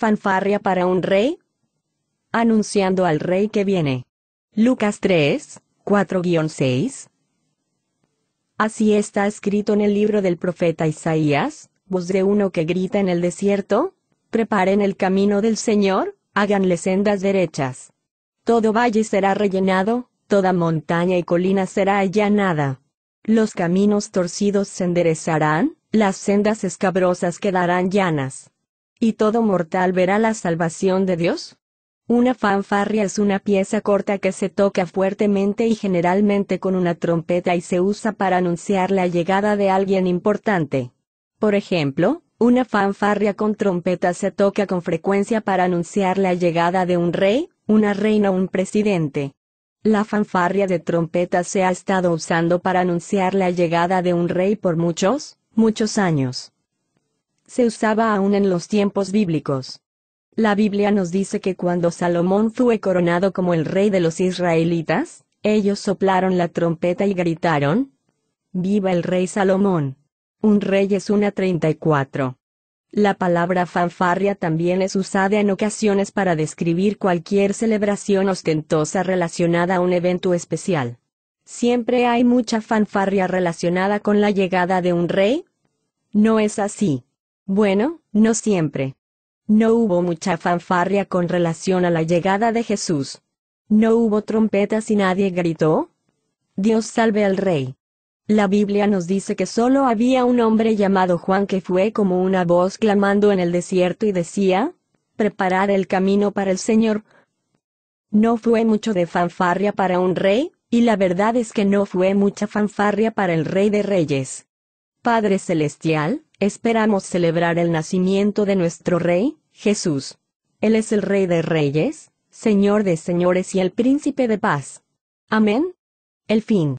Fanfarria para un rey. Anunciando al rey que viene. Lucas 3, 4-6. Así está escrito en el libro del profeta Isaías, voz de uno que grita en el desierto, preparen el camino del Señor, háganle sendas derechas. Todo valle será rellenado, toda montaña y colina será allanada. Los caminos torcidos se enderezarán, las sendas escabrosas quedarán llanas. ¿Y todo mortal verá la salvación de Dios? Una fanfarria es una pieza corta que se toca fuertemente y generalmente con una trompeta y se usa para anunciar la llegada de alguien importante. Por ejemplo, una fanfarria con trompeta se toca con frecuencia para anunciar la llegada de un rey, una reina o un presidente. La fanfarria de trompeta se ha estado usando para anunciar la llegada de un rey por muchos, muchos años se usaba aún en los tiempos bíblicos. La Biblia nos dice que cuando Salomón fue coronado como el rey de los israelitas, ellos soplaron la trompeta y gritaron, Viva el rey Salomón. Un rey es una treinta y cuatro. La palabra fanfarria también es usada en ocasiones para describir cualquier celebración ostentosa relacionada a un evento especial. Siempre hay mucha fanfarria relacionada con la llegada de un rey. No es así. Bueno, no siempre. No hubo mucha fanfarria con relación a la llegada de Jesús. No hubo trompetas y nadie gritó. Dios salve al rey. La Biblia nos dice que solo había un hombre llamado Juan que fue como una voz clamando en el desierto y decía, «Preparad el camino para el Señor. No fue mucho de fanfarria para un rey, y la verdad es que no fue mucha fanfarria para el rey de reyes. Padre Celestial, esperamos celebrar el nacimiento de nuestro Rey, Jesús. Él es el Rey de Reyes, Señor de Señores y el Príncipe de Paz. Amén. El fin.